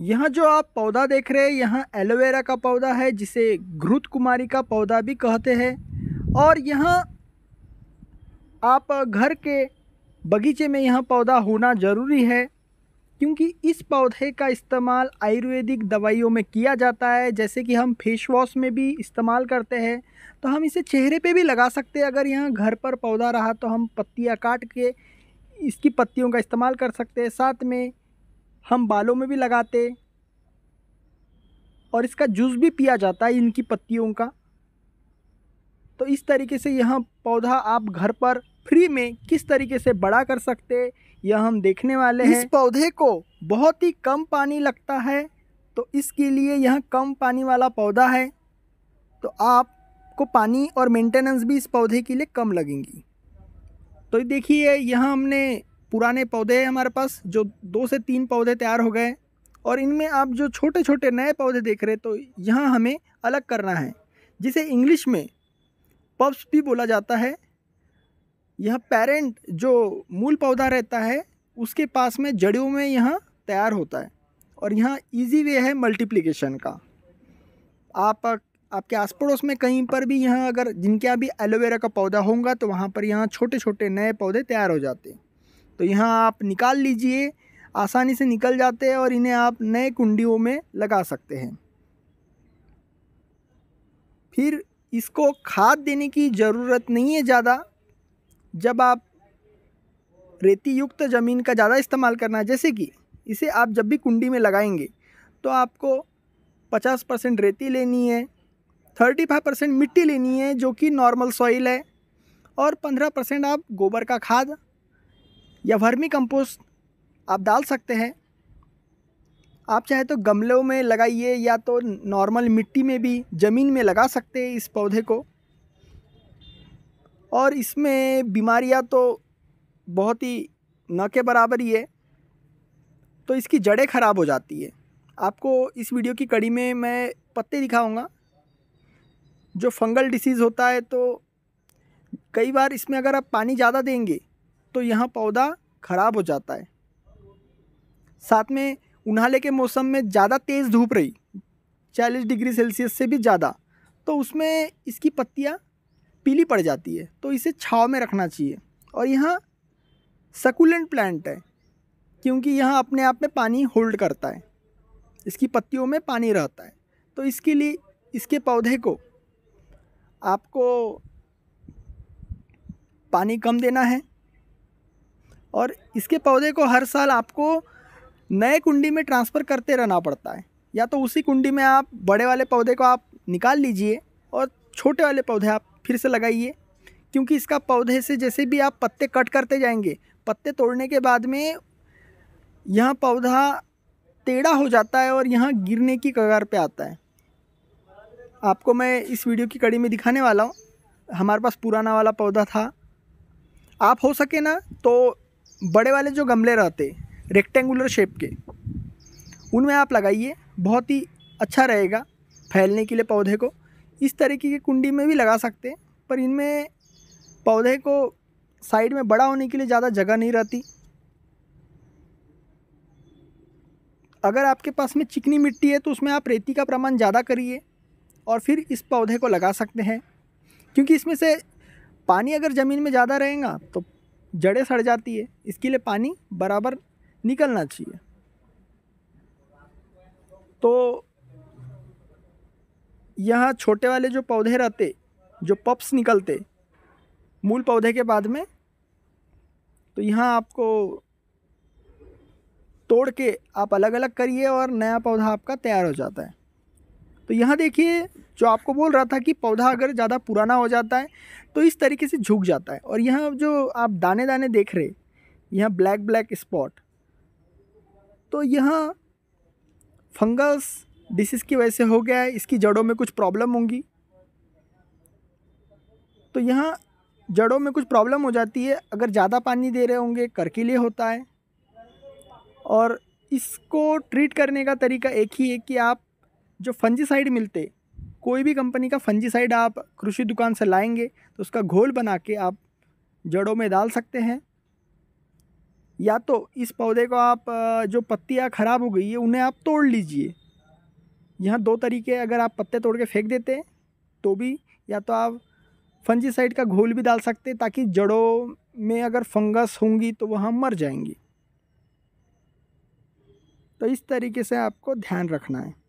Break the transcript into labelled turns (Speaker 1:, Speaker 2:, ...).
Speaker 1: यहाँ जो आप पौधा देख रहे हैं यहाँ एलोवेरा का पौधा है जिसे घृत कुमारी का पौधा भी कहते हैं और यहाँ आप घर के बगीचे में यह पौधा होना ज़रूरी है क्योंकि इस पौधे का इस्तेमाल आयुर्वेदिक दवाइयों में किया जाता है जैसे कि हम फेस वॉश में भी इस्तेमाल करते हैं तो हम इसे चेहरे पे भी लगा सकते हैं अगर यहाँ घर पर पौधा रहा तो हम पत्तियाँ काट के इसकी पत्तियों का इस्तेमाल कर सकते हैं साथ में हम बालों में भी लगाते और इसका जूस भी पिया जाता है इनकी पत्तियों का तो इस तरीके से यह पौधा आप घर पर फ्री में किस तरीके से बड़ा कर सकते यह हम देखने वाले हैं इस पौधे को बहुत ही कम पानी लगता है तो इसके लिए यह कम पानी वाला पौधा है तो आपको पानी और मेंटेनेंस भी इस पौधे के लिए कम लगेंगी तो देखिए यह हमने पुराने पौधे हैं हमारे पास जो दो से तीन पौधे तैयार हो गए और इनमें आप जो छोटे छोटे नए पौधे देख रहे तो यहाँ हमें अलग करना है जिसे इंग्लिश में पब्स भी बोला जाता है यह पेरेंट जो मूल पौधा रहता है उसके पास में जड़ियों में यहाँ तैयार होता है और यहाँ इजी वे है मल्टीप्लिकेशन का आप आपके आस पड़ोस में कहीं पर भी यहाँ अगर जिनके यहाँ भी एलोवेरा का पौधा होगा तो वहाँ पर यहाँ छोटे छोटे नए पौधे तैयार हो जाते हैं तो यहाँ आप निकाल लीजिए आसानी से निकल जाते हैं और इन्हें आप नए कुंडियों में लगा सकते हैं फिर इसको खाद देने की ज़रूरत नहीं है ज़्यादा जब आप रेती युक्त ज़मीन का ज़्यादा इस्तेमाल करना है जैसे कि इसे आप जब भी कुंडी में लगाएंगे तो आपको 50 परसेंट रेती लेनी है 35 परसेंट मिट्टी लेनी है जो कि नॉर्मल सॉइल है और 15 परसेंट आप गोबर का खाद या वर्मी कंपोस्ट आप डाल सकते हैं आप चाहे तो गमलों में लगाइए या तो नॉर्मल मिट्टी में भी ज़मीन में लगा सकते हैं इस पौधे को और इसमें बीमारियां तो बहुत ही न के बराबर ही है तो इसकी जड़ें ख़राब हो जाती है आपको इस वीडियो की कड़ी में मैं पत्ते दिखाऊंगा जो फंगल डिसीज़ होता है तो कई बार इसमें अगर आप पानी ज़्यादा देंगे तो यहाँ पौधा ख़राब हो जाता है साथ में उन्हाले के मौसम में ज़्यादा तेज़ धूप रही चालीस डिग्री सेल्सियस से भी ज़्यादा तो उसमें इसकी पत्तियाँ पीली पड़ जाती है तो इसे छाव में रखना चाहिए और यहाँ सकुलेंट प्लांट है क्योंकि यहाँ अपने आप में पानी होल्ड करता है इसकी पत्तियों में पानी रहता है तो इसके लिए इसके पौधे को आपको पानी कम देना है और इसके पौधे को हर साल आपको नए कुंडी में ट्रांसफ़र करते रहना पड़ता है या तो उसी कुंडी में आप बड़े वाले पौधे को आप निकाल लीजिए और छोटे वाले पौधे आप फिर से लगाइए क्योंकि इसका पौधे से जैसे भी आप पत्ते कट करते जाएंगे पत्ते तोड़ने के बाद में यह पौधा टेढ़ा हो जाता है और यहाँ गिरने की कगार पे आता है आपको मैं इस वीडियो की कड़ी में दिखाने वाला हूँ हमारे पास पुराना वाला पौधा था आप हो सके ना तो बड़े वाले जो गमले रहते रेक्टेंगुलर शेप के उनमें आप लगाइए बहुत ही अच्छा रहेगा फैलने के लिए पौधे को इस तरीके की कुंडी में भी लगा सकते हैं पर इनमें पौधे को साइड में बड़ा होने के लिए ज़्यादा जगह नहीं रहती अगर आपके पास में चिकनी मिट्टी है तो उसमें आप रेती का प्रमाण ज़्यादा करिए और फिर इस पौधे को लगा सकते हैं क्योंकि इसमें से पानी अगर ज़मीन में ज़्यादा रहेगा तो जड़ें सड़ जाती है इसके लिए पानी बराबर निकलना चाहिए तो यहाँ छोटे वाले जो पौधे रहते जो पप्स निकलते मूल पौधे के बाद में तो यहाँ आपको तोड़ के आप अलग अलग करिए और नया पौधा आपका तैयार हो जाता है तो यहाँ देखिए जो आपको बोल रहा था कि पौधा अगर ज़्यादा पुराना हो जाता है तो इस तरीके से झुक जाता है और यहाँ जो आप दाने दाने देख रहे यहाँ ब्लैक ब्लैक स्पॉट तो यहाँ फंगस डिसीज़ की वजह से हो गया है इसकी जड़ों में कुछ प्रॉब्लम होंगी तो यहाँ जड़ों में कुछ प्रॉब्लम हो जाती है अगर ज़्यादा पानी दे रहे होंगे करकीले होता है और इसको ट्रीट करने का तरीका एक ही है कि आप जो फंजीसाइड मिलते कोई भी कंपनी का फंजीसाइड आप कृषि दुकान से लाएंगे तो उसका घोल बना के आप जड़ों में डाल सकते हैं या तो इस पौधे को आप जो पत्तियाँ ख़राब हो गई है उन्हें आप तोड़ लीजिए यहाँ दो तरीके अगर आप पत्ते तोड़ के फेंक देते हैं तो भी या तो आप फंजीसाइड का घोल भी डाल सकते हैं ताकि जड़ों में अगर फंगस होंगी तो वहाँ मर जाएंगी तो इस तरीके से आपको ध्यान रखना है